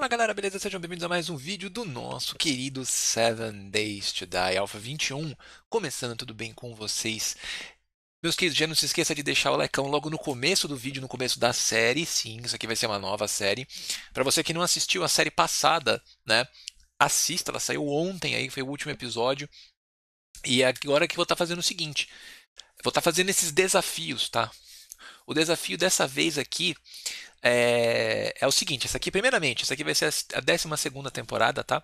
Fala galera, beleza? Sejam bem-vindos a mais um vídeo do nosso querido Seven Days to Die Alpha 21. Começando tudo bem com vocês? Meus queridos, já não se esqueça de deixar o lecão logo no começo do vídeo, no começo da série. Sim, isso aqui vai ser uma nova série. Para você que não assistiu a série passada, né? Assista, ela saiu ontem aí, foi o último episódio. E agora que eu vou estar tá fazendo o seguinte, vou estar tá fazendo esses desafios, tá? O desafio dessa vez aqui é, é o seguinte, essa aqui, primeiramente, essa aqui vai ser a 12 temporada, tá?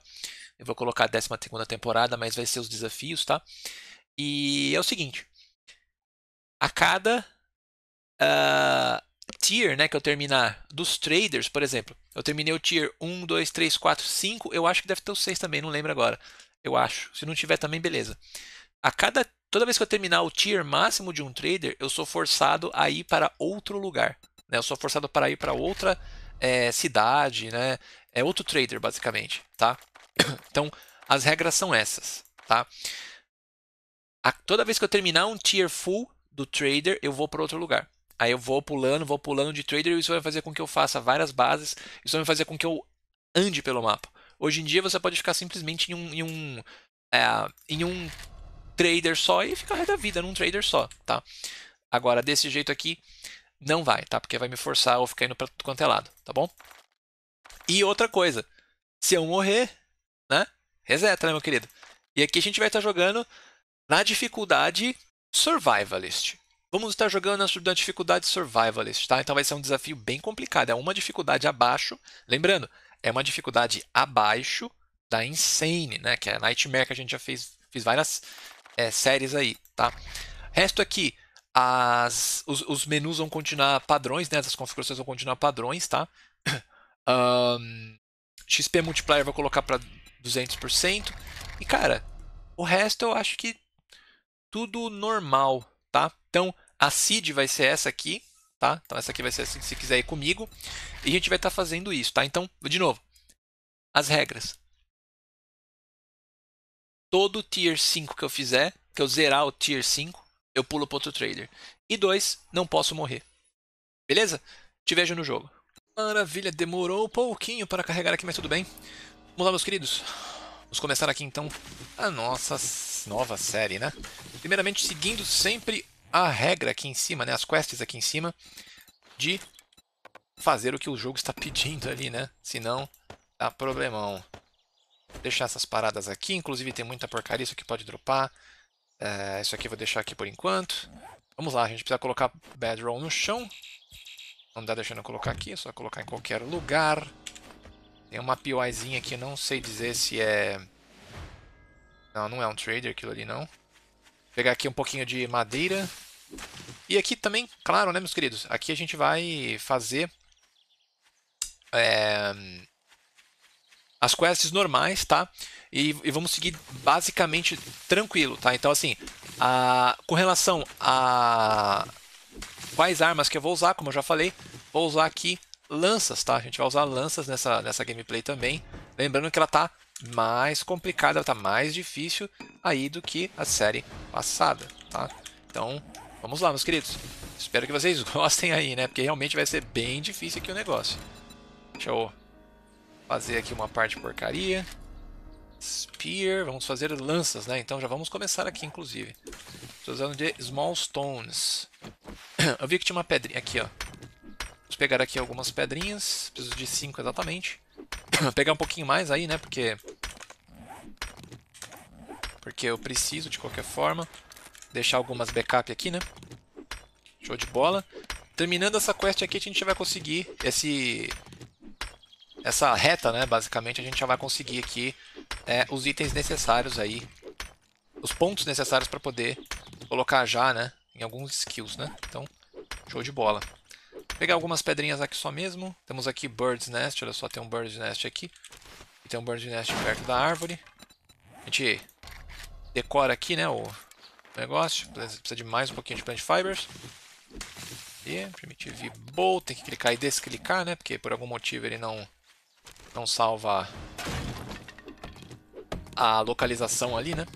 Eu vou colocar a 12 temporada, mas vai ser os desafios, tá? E é o seguinte: a cada uh, tier né, que eu terminar dos traders, por exemplo, eu terminei o tier 1, 2, 3, 4, 5. Eu acho que deve ter o 6 também, não lembro agora. Eu acho. Se não tiver também, beleza. A cada. Toda vez que eu terminar o tier máximo de um trader, eu sou forçado a ir para outro lugar. Né? Eu sou forçado para ir para outra é, cidade, né? É outro trader, basicamente, tá? Então, as regras são essas, tá? A, toda vez que eu terminar um tier full do trader, eu vou para outro lugar. Aí eu vou pulando, vou pulando de trader e isso vai fazer com que eu faça várias bases, isso vai fazer com que eu ande pelo mapa. Hoje em dia você pode ficar simplesmente em um, em um, é, em um trader só e ficar da vida num trader só, tá? Agora, desse jeito aqui, não vai, tá? Porque vai me forçar ou ficar indo para tudo quanto é lado, tá bom? E outra coisa, se eu morrer, né? Reseta, né, meu querido? E aqui a gente vai estar tá jogando na dificuldade Survivalist. Vamos estar tá jogando na dificuldade Survivalist, tá? Então vai ser um desafio bem complicado. É uma dificuldade abaixo. Lembrando, é uma dificuldade abaixo da Insane, né? Que é a Nightmare que a gente já fez, fez várias é, séries aí, tá? Resto aqui, as, os, os, menus vão continuar padrões, né? As configurações vão continuar padrões, tá? Um, XP multiplier vai colocar para 200%. E cara, o resto eu acho que tudo normal, tá? Então a seed vai ser essa aqui, tá? Então essa aqui vai ser assim se quiser ir comigo. E a gente vai estar tá fazendo isso, tá? Então, de novo, as regras. Todo tier 5 que eu fizer, que eu zerar o tier 5, eu pulo para outro trailer. E dois, não posso morrer. Beleza? Te vejo no jogo. Maravilha, demorou um pouquinho para carregar aqui, mas tudo bem. Vamos lá, meus queridos. Vamos começar aqui então a nossa nova série, né? Primeiramente, seguindo sempre a regra aqui em cima, né? As quests aqui em cima, de fazer o que o jogo está pedindo ali, né? Senão, dá problemão. Vou deixar essas paradas aqui. Inclusive, tem muita porcaria, isso aqui pode dropar. É, isso aqui eu vou deixar aqui por enquanto. Vamos lá, a gente precisa colocar bedroll no chão. Não dá deixando eu colocar aqui, é só colocar em qualquer lugar. Tem uma POIzinha aqui, não sei dizer se é... Não, não é um trader aquilo ali não. Vou pegar aqui um pouquinho de madeira. E aqui também, claro, né, meus queridos? Aqui a gente vai fazer... É as quests normais, tá? E, e, vamos seguir basicamente tranquilo, tá? Então, assim, a, com relação a quais armas que eu vou usar, como eu já falei, vou usar aqui lanças, tá? A gente vai usar lanças nessa, nessa gameplay também. Lembrando que ela tá mais complicada, ela tá mais difícil aí do que a série passada, tá? Então, vamos lá, meus queridos. Espero que vocês gostem aí, né? Porque realmente vai ser bem difícil aqui o negócio. Deixa eu Fazer aqui uma parte porcaria. Spear, vamos fazer lanças, né? Então já vamos começar aqui, inclusive. Estou usando de Small Stones. Eu vi que tinha uma pedrinha aqui, ó. Vamos pegar aqui algumas pedrinhas. Preciso de cinco exatamente. pegar um pouquinho mais aí, né? Porque... Porque eu preciso, de qualquer forma, deixar algumas backup aqui, né? Show de bola. Terminando essa quest aqui, a gente vai conseguir esse essa reta, né, basicamente, a gente já vai conseguir aqui é, os itens necessários aí, os pontos necessários para poder colocar já, né, em alguns skills, né. Então, show de bola. Vou pegar algumas pedrinhas aqui só mesmo. Temos aqui Bird's Nest, olha só, tem um Bird's Nest aqui. E tem um Bird's Nest perto da árvore. A gente decora aqui, né, o negócio. Precisa de mais um pouquinho de Plant Fibers. E Primitive Bolt, tem que clicar e desclicar, né, porque por algum motivo ele não não salva a localização ali, né?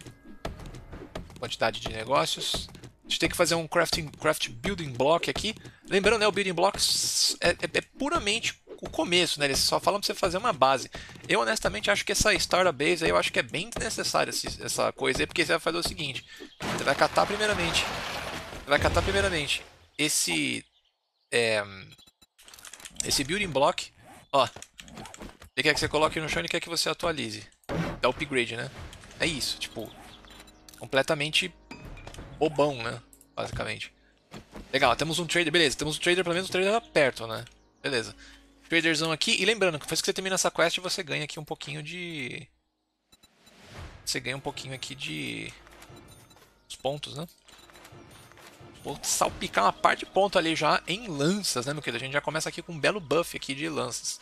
Quantidade de negócios. A gente tem que fazer um crafting, craft building block aqui. Lembrando, né, o building block é, é, é puramente o começo, né? Eles só falam pra você fazer uma base. Eu honestamente acho que essa startup base aí, eu acho que é bem necessária essa coisa aí, porque você vai fazer o seguinte: você vai catar primeiramente, vai catar primeiramente esse é, esse building block, ó, ele quer que você coloque no chão e quer que você atualize. Dá upgrade, né? É isso, tipo, completamente bobão, né? Basicamente. Legal, temos um trader, beleza, temos um trader, pelo menos um trader tá perto, né? Beleza. Traderzão aqui, e lembrando, que depois que você termina essa quest, você ganha aqui um pouquinho de... Você ganha um pouquinho aqui de... Os pontos, né? Vou salpicar uma parte de ponto ali já em lanças, né, meu querido? A gente já começa aqui com um belo buff aqui de lanças.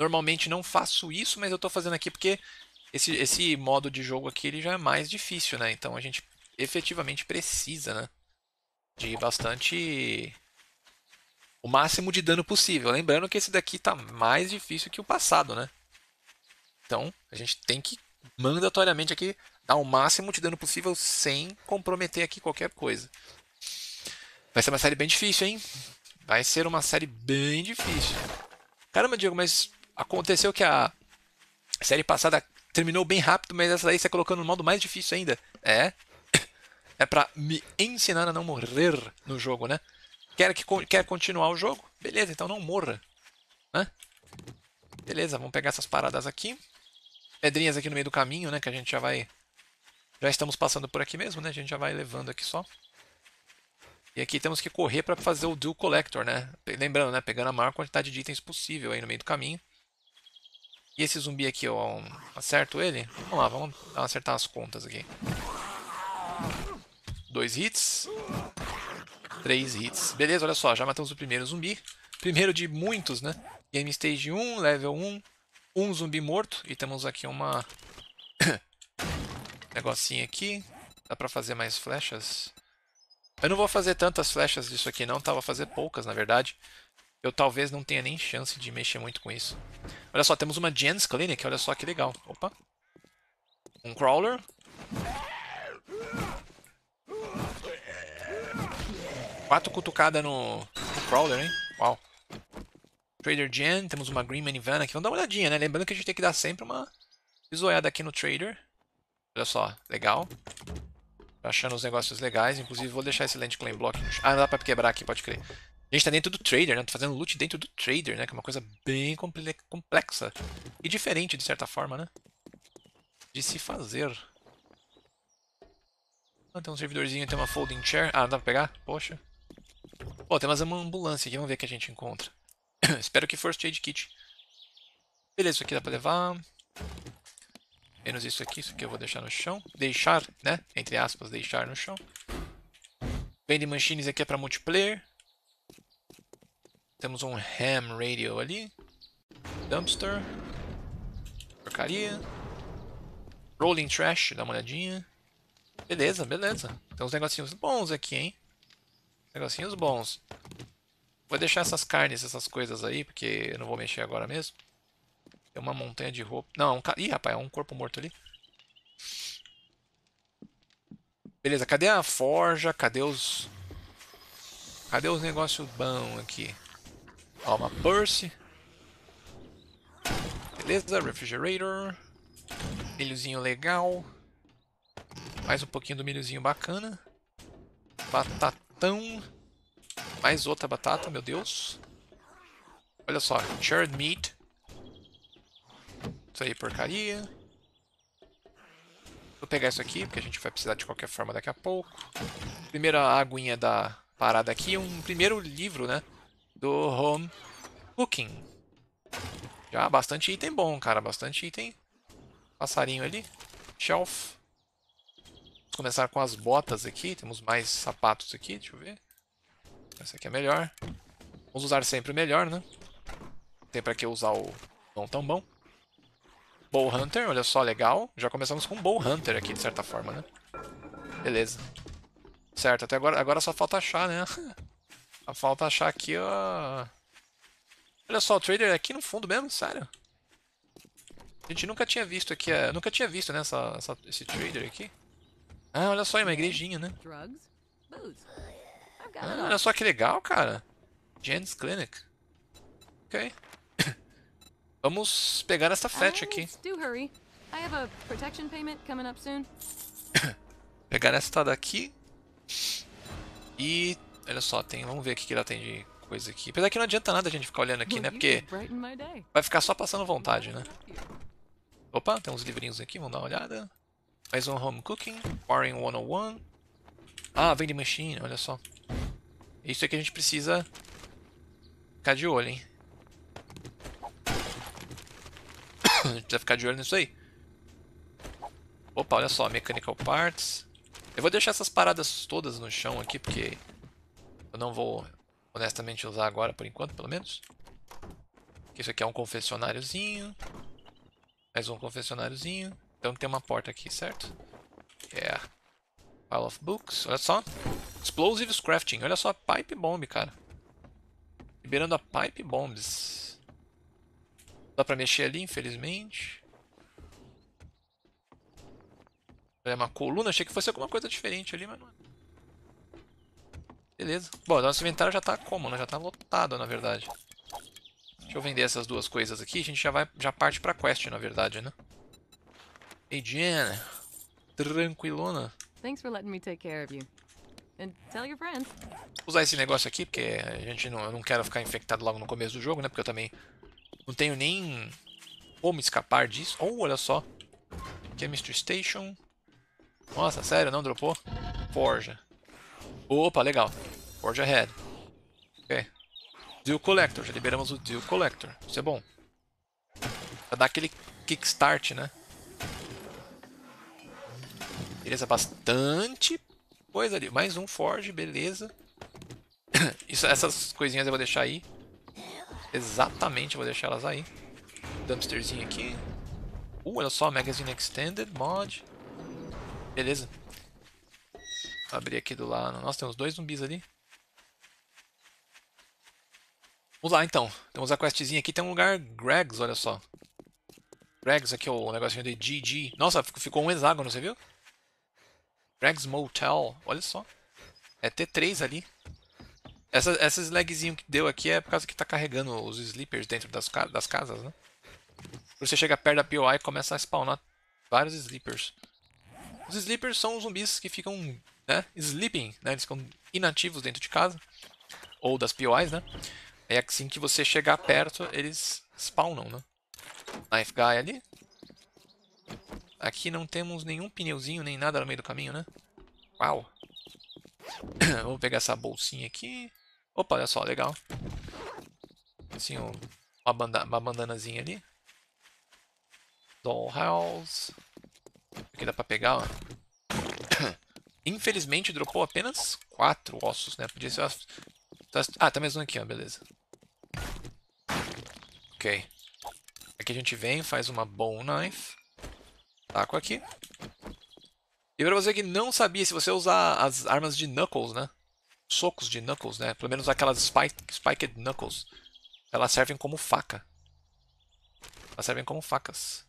Normalmente não faço isso, mas eu estou fazendo aqui porque esse, esse modo de jogo aqui ele já é mais difícil, né? Então a gente efetivamente precisa, né? De bastante... O máximo de dano possível. Lembrando que esse daqui está mais difícil que o passado, né? Então a gente tem que mandatoriamente aqui dar o máximo de dano possível sem comprometer aqui qualquer coisa. Vai ser uma série bem difícil, hein? Vai ser uma série bem difícil. Caramba, Diego, mas Aconteceu que a série passada terminou bem rápido, mas essa daí você tá colocando no modo mais difícil ainda. É. É pra me ensinar a não morrer no jogo, né? Quer, que, quer continuar o jogo? Beleza, então não morra. Né? Beleza, vamos pegar essas paradas aqui. Pedrinhas aqui no meio do caminho, né? Que a gente já vai... Já estamos passando por aqui mesmo, né? A gente já vai levando aqui só. E aqui temos que correr para fazer o Dual Collector, né? Lembrando, né? Pegando a maior quantidade de itens possível aí no meio do caminho. E esse zumbi aqui, eu acerto ele? Vamos lá, vamos acertar as contas aqui. Dois hits. Três hits. Beleza, olha só, já matamos o primeiro zumbi. Primeiro de muitos, né? Game Stage 1, level 1. Um zumbi morto. E temos aqui uma... Negocinho aqui. Dá pra fazer mais flechas? Eu não vou fazer tantas flechas disso aqui não, tá? fazer poucas, na verdade eu talvez não tenha nem chance de mexer muito com isso. Olha só, temos uma Jens Clinic, olha só que legal. Opa. Um Crawler. Quatro cutucadas no, no Crawler, hein? Uau. Trader Jen, temos uma Green Manivana aqui. Vamos dar uma olhadinha, né? Lembrando que a gente tem que dar sempre uma bisoiada aqui no Trader. Olha só, legal. Tô tá achando os negócios legais. Inclusive, vou deixar esse Land Claim Block. Ah, não dá pra quebrar aqui, pode crer. A gente tá dentro do trader, né? Tô tá fazendo loot dentro do trader, né? Que é uma coisa bem complexa. E diferente, de certa forma, né? De se fazer. Ah, tem um servidorzinho, tem uma folding chair. Ah, não dá pra pegar? Poxa. Pô, tem mais uma ambulância aqui. Vamos ver o que a gente encontra. Espero que first aid kit. Beleza, isso aqui dá pra levar. Menos isso aqui. Isso aqui eu vou deixar no chão. Deixar, né? Entre aspas, deixar no chão. Vende machines aqui é pra multiplayer. Temos um ham radio ali. Dumpster. Porcaria. Rolling trash, dá uma olhadinha. Beleza, beleza. Tem uns negocinhos bons aqui, hein? Negocinhos bons. Vou deixar essas carnes, essas coisas aí, porque eu não vou mexer agora mesmo. Tem uma montanha de roupa. Não, um ca... Ih, rapaz, é um corpo morto ali. Beleza, cadê a forja? Cadê os... Cadê os negócios bons aqui? Alma Purse. Beleza, Refrigerator. Milhozinho legal. Mais um pouquinho do milhozinho bacana. Batatão. Mais outra batata, meu Deus. Olha só, Shared meat. Isso aí, porcaria. Vou pegar isso aqui, porque a gente vai precisar de qualquer forma daqui a pouco. Primeira aguinha da parada aqui, um primeiro livro, né? do Home Cooking. Já bastante item bom, cara. Bastante item. Passarinho ali. Shelf. Vamos começar com as botas aqui. Temos mais sapatos aqui. Deixa eu ver. Essa aqui é melhor. Vamos usar sempre o melhor, né? Tem pra que usar o não tão bom. Bow Hunter, olha só, legal. Já começamos com Bow Hunter aqui, de certa forma, né? Beleza. Certo, até agora, agora só falta achar, né? Só falta achar aqui, ó. Olha só, o trader aqui no fundo mesmo, sério. A gente nunca tinha visto aqui, é, nunca tinha visto, né, essa, essa, esse trader aqui. Ah, olha só, é uma igrejinha, né? Ah, olha só que legal, cara. Jen's Clinic. Ok. Vamos pegar essa fetch aqui. Pegar esta daqui. E Olha só, tem, vamos ver o que ela tem de coisa aqui. Apesar que não adianta nada a gente ficar olhando aqui, né? Porque vai ficar só passando vontade, né? Opa, tem uns livrinhos aqui, vamos dar uma olhada. Mais um Home Cooking, Warring 101. Ah, de Machine, olha só. Isso é que a gente precisa ficar de olho, hein? a gente precisa ficar de olho nisso aí. Opa, olha só, Mechanical Parts. Eu vou deixar essas paradas todas no chão aqui, porque eu não vou, honestamente, usar agora, por enquanto, pelo menos. Isso aqui é um confessionáriozinho. Mais um confessionáriozinho. Então tem uma porta aqui, certo? É yeah. Pile of Books, olha só. Explosives Crafting, olha só, Pipe Bomb, cara. Liberando a Pipe Bombs. Dá pra mexer ali, infelizmente. É uma coluna, achei que fosse alguma coisa diferente ali, mas não é. Beleza. Bom, nosso inventário já tá como, né? Já tá lotado, na verdade. Deixa eu vender essas duas coisas aqui. A gente já, vai, já parte pra quest, na verdade, né? Hey, Jen. Tranquilona. Thanks for letting me take care of you. And tell your friends. Usar esse negócio aqui, porque a gente não, eu não quero ficar infectado logo no começo do jogo, né? Porque eu também não tenho nem como escapar disso. Oh, olha só. Chemistry Station. Nossa, sério, não dropou? Forja. Opa, legal. Forge ahead. Ok. Deal Collector. Já liberamos o Deal Collector. Isso é bom. Pra dar aquele kickstart, né? Beleza, bastante coisa ali. Mais um Forge, beleza. Isso, essas coisinhas eu vou deixar aí. Exatamente, eu vou deixar elas aí. Dumpsterzinho aqui. Uh, olha só, Magazine Extended, mod. Beleza. Abrir aqui do lado. Nossa, tem uns dois zumbis ali. Vamos lá, então. Temos a questzinha aqui. Tem um lugar Gregs, olha só. Gregs, aqui é o negocinho de GG. Nossa, ficou um hexágono, você viu? Gregs Motel, olha só. É T3 ali. Essa, esses que deu aqui é por causa que tá carregando os sleepers dentro das, das casas, né? você chega perto da POI, começa a spawnar vários sleepers. Os sleepers são os zumbis que ficam né? Sleeping, né? Eles ficam inativos dentro de casa. Ou das POIs, né? É assim que você chegar perto, eles spawnam, né? Knife Guy é ali. Aqui não temos nenhum pneuzinho, nem nada no meio do caminho, né? Uau! Vamos pegar essa bolsinha aqui. Opa, olha só, legal. Assim, uma, banda uma bandanazinha ali. Dollhouse. Aqui dá pra pegar, ó. Infelizmente, dropou apenas quatro ossos, né? Podia ser... Tá- ah, tá mais um aqui, ó. Beleza. Ok. Aqui a gente vem, faz uma bone knife. Taco aqui. E pra você que não sabia, se você usar as armas de Knuckles, né? Socos de Knuckles, né? Pelo menos aquelas spike, Spiked Knuckles. Elas servem como faca. Elas servem como facas.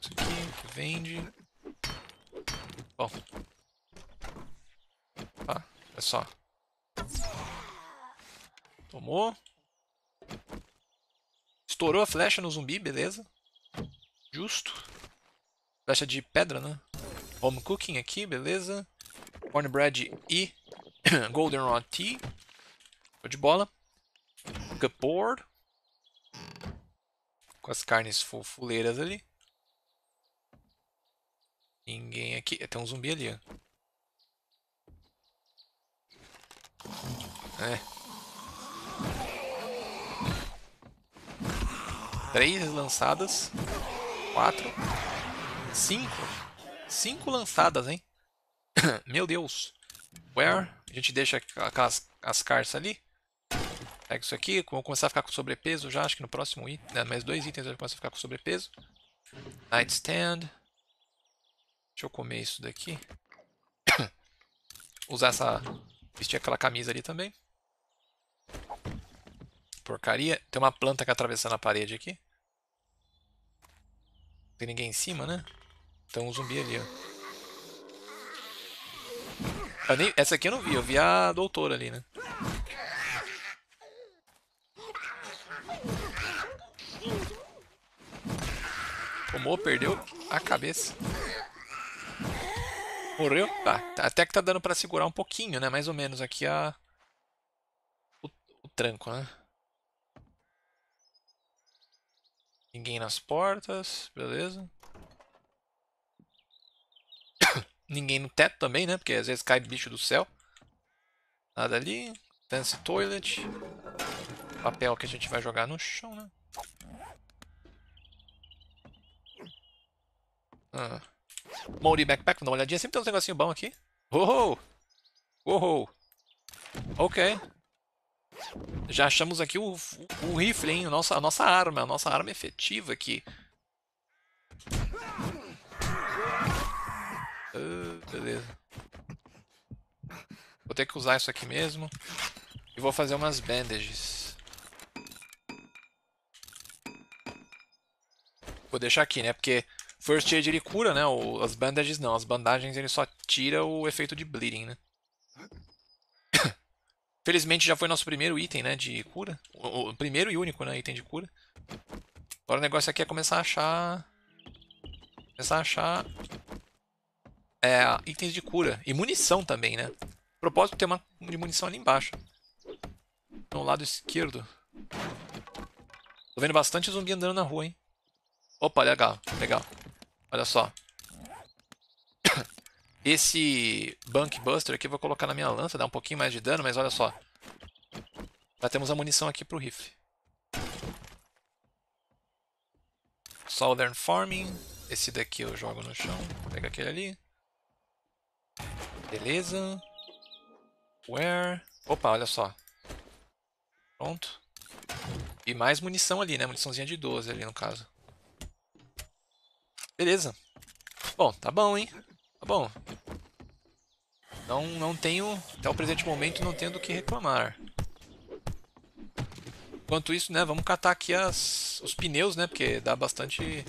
Isso aqui, que vende. Bom. Tá, é só. Tomou. Estourou a flecha no zumbi, beleza. Justo. Flecha de pedra, né? Home cooking aqui, beleza. Cornbread e Goldenrod Tea. Tô de bola. Cupboard. Com as carnes fuleiras ali. Ninguém aqui. Tem um zumbi ali, ó. É. Três lançadas. Quatro. Cinco. Cinco lançadas, hein? Meu Deus. Where? A gente deixa aquelas as carças ali. Pega isso aqui. Vou começar a ficar com sobrepeso já. Acho que no próximo item. Né, mais dois itens eu vou começar a ficar com sobrepeso. Nightstand. Deixa eu comer isso daqui. Usar essa... Vestir aquela camisa ali também. Porcaria. Tem uma planta que atravessando a parede aqui. tem ninguém em cima, né? Tem um zumbi ali, ó. Nem... Essa aqui eu não vi. Eu vi a doutora ali, né? Tomou, perdeu a cabeça. Morreu? Ah, tá. Até que tá dando pra segurar um pouquinho, né? Mais ou menos aqui a... O, o tranco, né? Ninguém nas portas, beleza. Ninguém no teto também, né? Porque às vezes cai bicho do céu. Nada ali. Dance Toilet. Papel que a gente vai jogar no chão, né? Ah. Mori Backpack, dá uma olhadinha. Sempre tem uns negocinho bom aqui. Uou! Uou! Ok. Já achamos aqui o, o, o rifle, hein? Nossa, a nossa arma, a nossa arma efetiva aqui. Uh, beleza. Vou ter que usar isso aqui mesmo. E vou fazer umas bandages. Vou deixar aqui, né? Porque First Aid ele cura, né? O, as bandages não. As bandagens ele só tira o efeito de bleeding, né? Felizmente já foi nosso primeiro item, né? De cura. O, o, primeiro e único, né? Item de cura. Agora o negócio aqui é começar a achar... Começar a achar... É, itens de cura. E munição também, né? O propósito é tem uma de munição ali embaixo. No então, lado esquerdo. Tô vendo bastante zumbi andando na rua, hein? Opa, legal, legal. Olha só. Esse Bank Buster aqui eu vou colocar na minha lança, dá um pouquinho mais de dano, mas olha só. Já temos a munição aqui pro rifle. Southern Farming. Esse daqui eu jogo no chão. Pega aquele ali. Beleza. Where? Opa, olha só. Pronto. E mais munição ali, né? Muniçãozinha de 12 ali no caso. Beleza. Bom, tá bom, hein? Tá bom. Não, não tenho, até o presente momento, não tenho do que reclamar. Enquanto isso, né, vamos catar aqui as, os pneus, né, porque dá bastante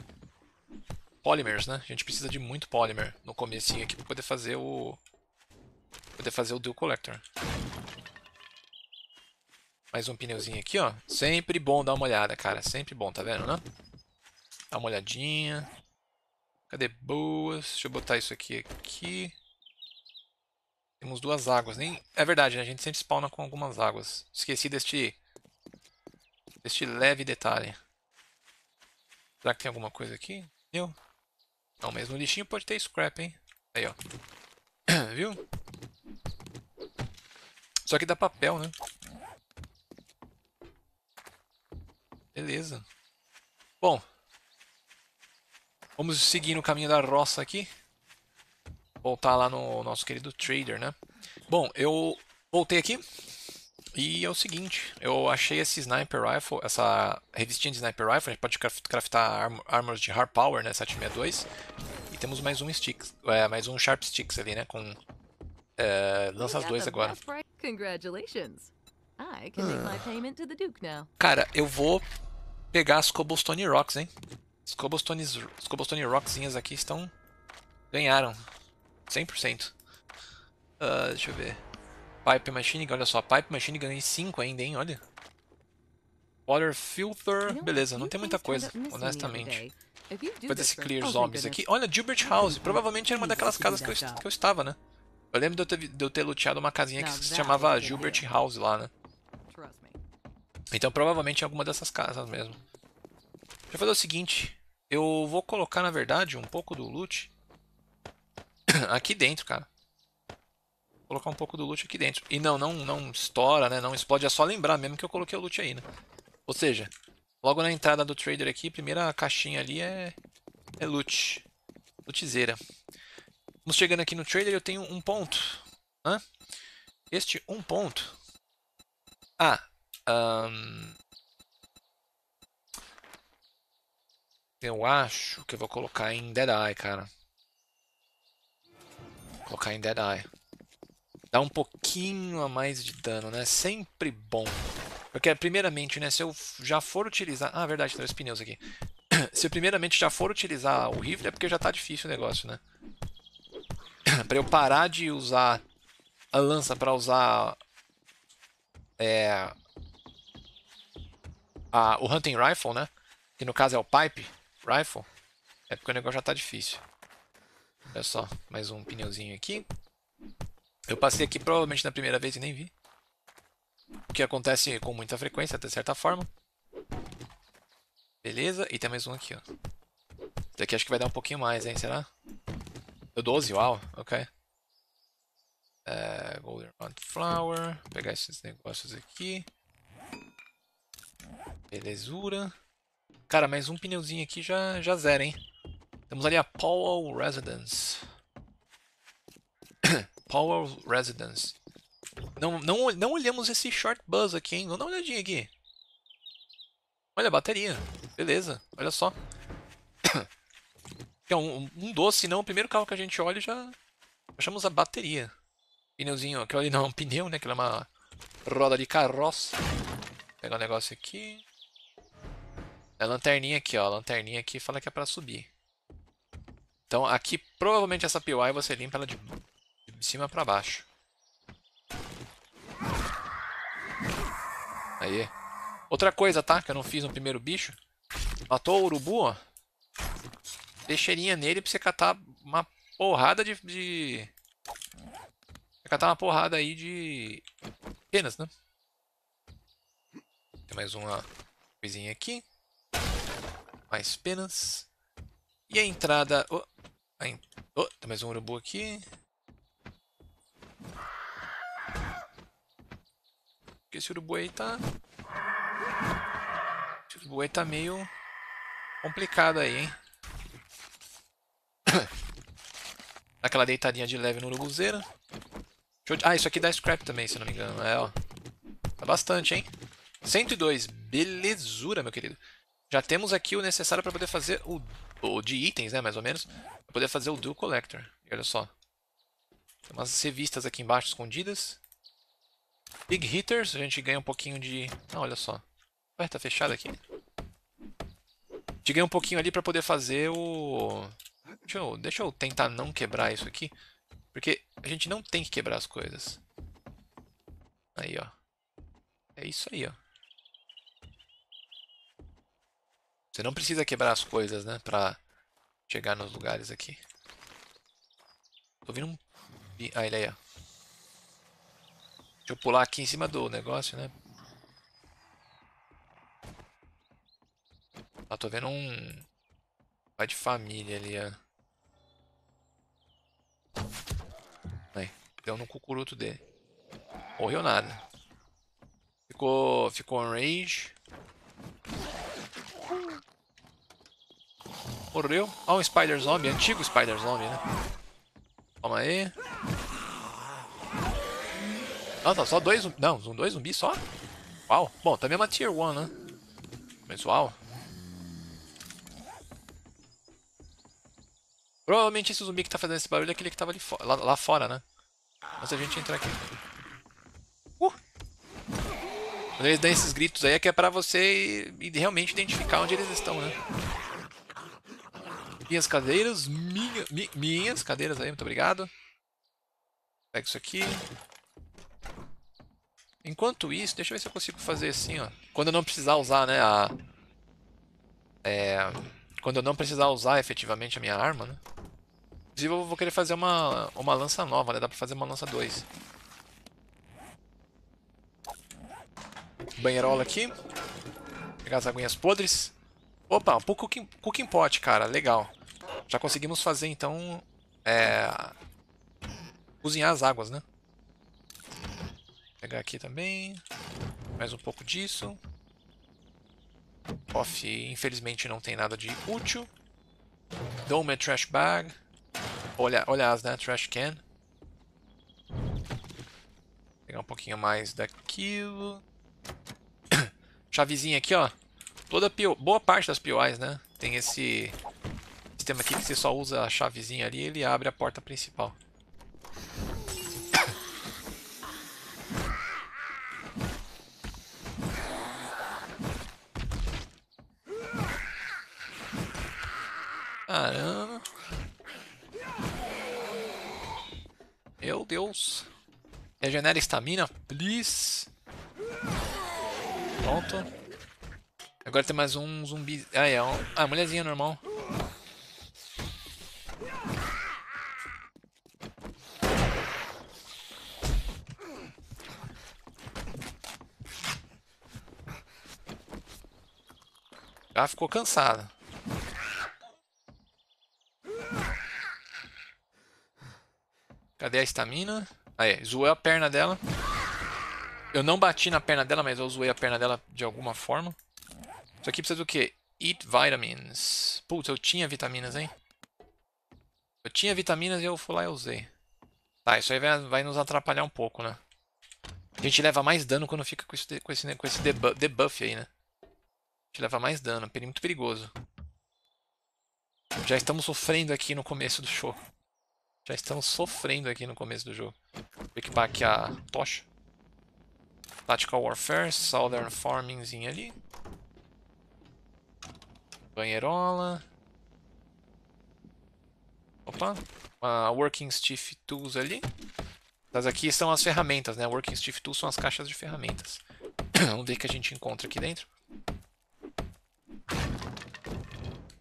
polymers, né? A gente precisa de muito polymer no comecinho aqui para poder fazer o poder fazer o Dual Collector. Mais um pneuzinho aqui, ó. Sempre bom dar uma olhada, cara. Sempre bom, tá vendo, né? Dá uma olhadinha. Cadê boas? Deixa eu botar isso aqui aqui. Temos duas águas. Nem... É verdade, né? a gente sempre spawna com algumas águas. Esqueci deste, deste leve detalhe. Será que tem alguma coisa aqui? Viu? Não, é mesmo lixinho pode ter scrap, hein? Aí, ó. Viu? Só que dá papel, né? Beleza. Bom, Vamos seguir no caminho da roça aqui. Voltar lá no nosso querido trader, né? Bom, eu voltei aqui. E é o seguinte, eu achei esse sniper rifle, essa revistinha de sniper rifle, a gente pode craftar armas de hard power, né, 762. E temos mais um stick, é, mais um sharp sticks ali, né, com é, lança as dois agora. Cara, eu vou pegar as cobblestone rocks, hein? Os cobblestone, rockzinhas aqui estão... Ganharam. 100%. Uh, ah, deixa eu ver. Pipe Machine, olha só. Pipe Machine ganhei 5 ainda, hein? Olha. Water Filter. Beleza, não tem muita coisa, honestamente. Depois desse Clear Zombies aqui. Olha, Gilbert House. Provavelmente era uma daquelas casas que eu, que eu estava, né? Eu lembro de eu, ter, de eu ter uma casinha que se chamava Gilbert é. House lá, né? Então provavelmente é alguma dessas casas mesmo. Vou fazer o seguinte. Eu vou colocar, na verdade, um pouco do loot aqui dentro, cara. Vou colocar um pouco do loot aqui dentro. E não, não, não estoura, né? Não explode. É só lembrar mesmo que eu coloquei o loot aí, né? Ou seja, logo na entrada do trader aqui, primeira caixinha ali é, é loot. Lootzeira. Vamos chegando aqui no trader, eu tenho um ponto. Né? Este um ponto. Ah, um, Eu acho que eu vou colocar em Dead Eye, cara. Vou colocar em Dead Eye. Dá um pouquinho a mais de dano, né? Sempre bom. Porque, primeiramente, né, se eu já for utilizar... Ah, verdade, tem os pneus aqui. se eu, primeiramente, já for utilizar o rifle, é porque já tá difícil o negócio, né? pra eu parar de usar a lança pra usar... É... A, o Hunting Rifle, né? Que no caso é o Pipe rifle. É porque o negócio já tá difícil. Olha só, mais um pneuzinho aqui. Eu passei aqui provavelmente na primeira vez e nem vi. O que acontece com muita frequência, até certa forma. Beleza, e tem mais um aqui, ó. Esse daqui acho que vai dar um pouquinho mais, hein, será? Deu 12, uau, ok. É, Golden Flower, pegar esses negócios aqui. Belezura. Cara, mais um pneuzinho aqui já, já zera, hein? Temos ali a Powell Residence. Powell Residence. Não, não, não olhamos esse short buzz aqui, hein? Vamos dar uma olhadinha aqui. Olha a bateria. Beleza, olha só. É um, um doce, não. O primeiro carro que a gente olha já achamos a bateria. Pneuzinho, aquilo ali não é um pneu, né? Aquilo é uma roda de carroça. Vou pegar o um negócio aqui. É a lanterninha aqui, ó. A lanterninha aqui fala que é para subir. Então aqui, provavelmente essa PY você limpa ela de, de cima para baixo. Aí. Outra coisa, tá? Que eu não fiz no primeiro bicho. Matou o urubu, ó. Deixeirinha nele pra você catar uma porrada de... de... Você catar uma porrada aí de... Penas, né? Tem mais uma coisinha aqui mais penas. E a entrada... Oh, oh, tem tá mais um urubu aqui. Porque esse urubu aí tá... Esse urubu aí tá meio complicado aí, hein? Dá aquela deitadinha de leve no urubuzeira. Eu... Ah, isso aqui dá scrap também, se não me engano. É, ó. Tá bastante, hein? 102. Belezura, meu querido. Já temos aqui o necessário para poder fazer o, o de itens, né, mais ou menos, para poder fazer o Dual Collector. E olha só. Tem umas revistas aqui embaixo escondidas. Big Hitters, a gente ganha um pouquinho de... Não, ah, olha só. Ué, tá fechado aqui. A gente ganha um pouquinho ali para poder fazer o... Deixa eu, deixa eu tentar não quebrar isso aqui. Porque a gente não tem que quebrar as coisas. Aí, ó. É isso aí, ó. Você não precisa quebrar as coisas, né? Pra chegar nos lugares aqui. Tô ouvindo um... Ah, ele aí, ó. Deixa eu pular aqui em cima do negócio, né? Ah, tô vendo um... Pai de família ali, ó. Aí, deu no cucuruto dele. Morreu nada. Ficou... Ficou um rage. Morreu. Olha um Spider Zombie. Antigo Spider Zombie, né? Calma aí. Nossa, só dois não, Não, dois zumbis só? Uau. Bom, também tá é uma Tier 1, né? Mas uau. Provavelmente esse zumbi que tá fazendo esse barulho é aquele que tava ali fo lá, lá, fora, né? Mas a gente entrar aqui. Uh! Quando eles dão esses gritos aí é que é pra você realmente identificar onde eles estão, né? minhas cadeiras, minha, mi, minhas cadeiras aí, muito obrigado. Pega isso aqui. Enquanto isso, deixa eu ver se eu consigo fazer assim, ó. Quando eu não precisar usar, né, a... É... Quando eu não precisar usar efetivamente a minha arma, né. Inclusive eu vou querer fazer uma, uma lança nova, né, dá pra fazer uma lança 2. Banheirola aqui. Pegar as aguinhas podres. Opa, um pouco cooking, cooking pot, cara, legal. Já conseguimos fazer, então, é... cozinhar as águas, né? pegar aqui também. Mais um pouco disso. Off, infelizmente, não tem nada de útil. Dome Trash Bag. Olha, olha as, né? Trash Can. pegar um pouquinho mais daquilo. Chavezinha aqui, ó. Toda boa parte das POIs, né? Tem esse sistema aqui que você só usa a chavezinha ali ele abre a porta principal. Caramba! Meu Deus! Regenera estamina, please! Pronto. Agora tem mais um zumbi. Ah, é. Um... Ah, mulherzinha normal. Ela ah, ficou cansada. Cadê a estamina? Aí, zoei a perna dela. Eu não bati na perna dela, mas eu zoei a perna dela de alguma forma. Isso aqui precisa do quê? Eat vitamins. Putz, eu tinha vitaminas, hein? Eu tinha vitaminas e eu fui lá e usei. Tá, isso aí vai, vai nos atrapalhar um pouco, né? A gente leva mais dano quando fica com esse, com esse, com esse debuff aí, né? Te leva mais dano. É muito perigoso. Já estamos sofrendo aqui no começo do show. Já estamos sofrendo aqui no começo do jogo. Vou equipar aqui a tocha. Tactical Warfare, Southern Farmingzinho ali. Banheirola. Opa. Uma working Stiff Tools ali. Essas aqui são as ferramentas, né? Working Stiff Tools são as caixas de ferramentas. Vamos ver o que a gente encontra aqui dentro.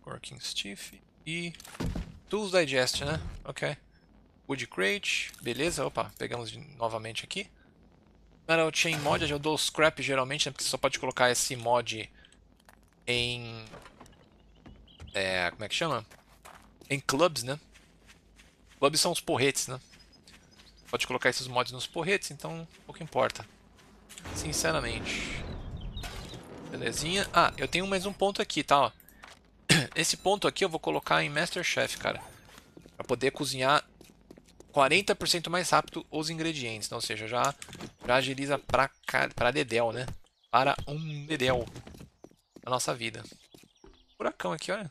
Working Stiff e Tools Digest, né? Ok. Wood Crate, beleza. Opa, pegamos novamente aqui. Metal Chain Mod, eu dou Scrap geralmente, né? porque você só pode colocar esse mod em... É, como é que chama? Em clubs, né? Clubs são os porretes, né? Pode colocar esses mods nos porretes, então pouco importa. Sinceramente. Belezinha. Ah, eu tenho mais um ponto aqui, tá? Ó. Esse ponto aqui eu vou colocar em Masterchef, cara. Pra poder cozinhar 40% mais rápido os ingredientes. Então, ou seja, já, já agiliza pra, pra dedel, né? Para um dedel. A nossa vida. Buracão aqui, olha.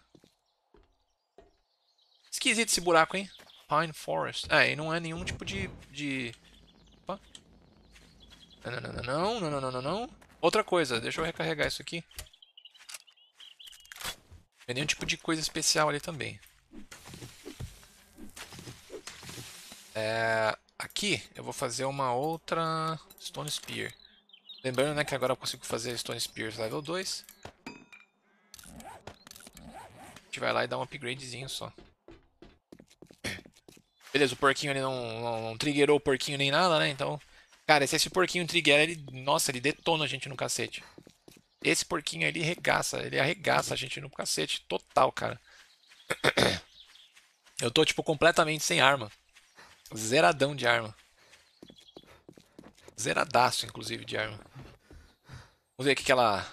Esquisito esse buraco, hein? Pine Forest. Ah, e não é nenhum tipo de... de... Opa. Não, não, não, não, não, não, não, não, não. Outra coisa, deixa eu recarregar isso aqui. Não tem nenhum tipo de coisa especial ali também. É, aqui eu vou fazer uma outra Stone Spear. Lembrando né, que agora eu consigo fazer Stone Spears level 2. A gente vai lá e dá um upgradezinho só. Beleza, o porquinho ali não, não, não triggerou o porquinho nem nada, né? Então Cara, esse porquinho trigueira, ele. Nossa, ele detona a gente no cacete. Esse porquinho ele regaça, ele arregaça a gente no cacete total, cara. Eu tô, tipo, completamente sem arma. Zeradão de arma. Zeradaço, inclusive, de arma. Vamos ver o que ela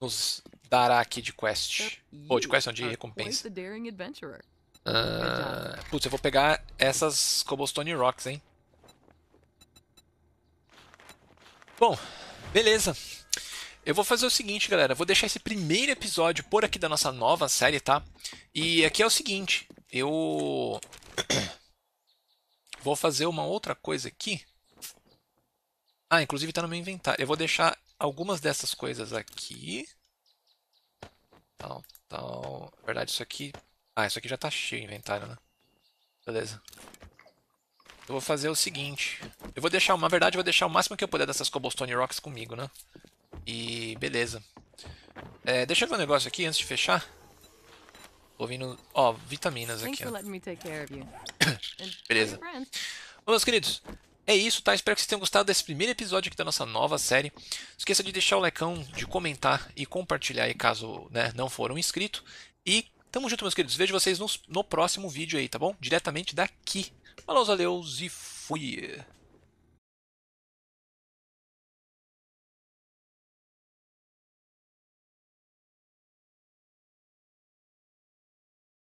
nos dará aqui de quest. Ou oh, de quest não, de uh, recompensa. Ah, putz, eu vou pegar essas Cobblestone Rocks, hein. Bom, beleza. Eu vou fazer o seguinte, galera. Vou deixar esse primeiro episódio por aqui da nossa nova série, tá? E aqui é o seguinte. Eu. Vou fazer uma outra coisa aqui. Ah, inclusive está no meu inventário. Eu vou deixar algumas dessas coisas aqui. Tal, tá, tal. Tá, na verdade, isso aqui. Ah, isso aqui já está cheio o inventário, né? Beleza. Eu vou fazer o seguinte. Eu vou deixar, na verdade, eu vou deixar o máximo que eu puder dessas Cobblestone Rocks comigo, né? E beleza. É, deixa eu ver um negócio aqui antes de fechar. Tô ouvindo, ó, vitaminas aqui. Ó. beleza. Bom, meus queridos, é isso, tá? Espero que vocês tenham gostado desse primeiro episódio aqui da nossa nova série. Não esqueça de deixar o lecão, de comentar e compartilhar aí caso né, não for um inscrito. E tamo junto, meus queridos. Vejo vocês no, no próximo vídeo aí, tá bom? Diretamente daqui Manos, adeus e fui!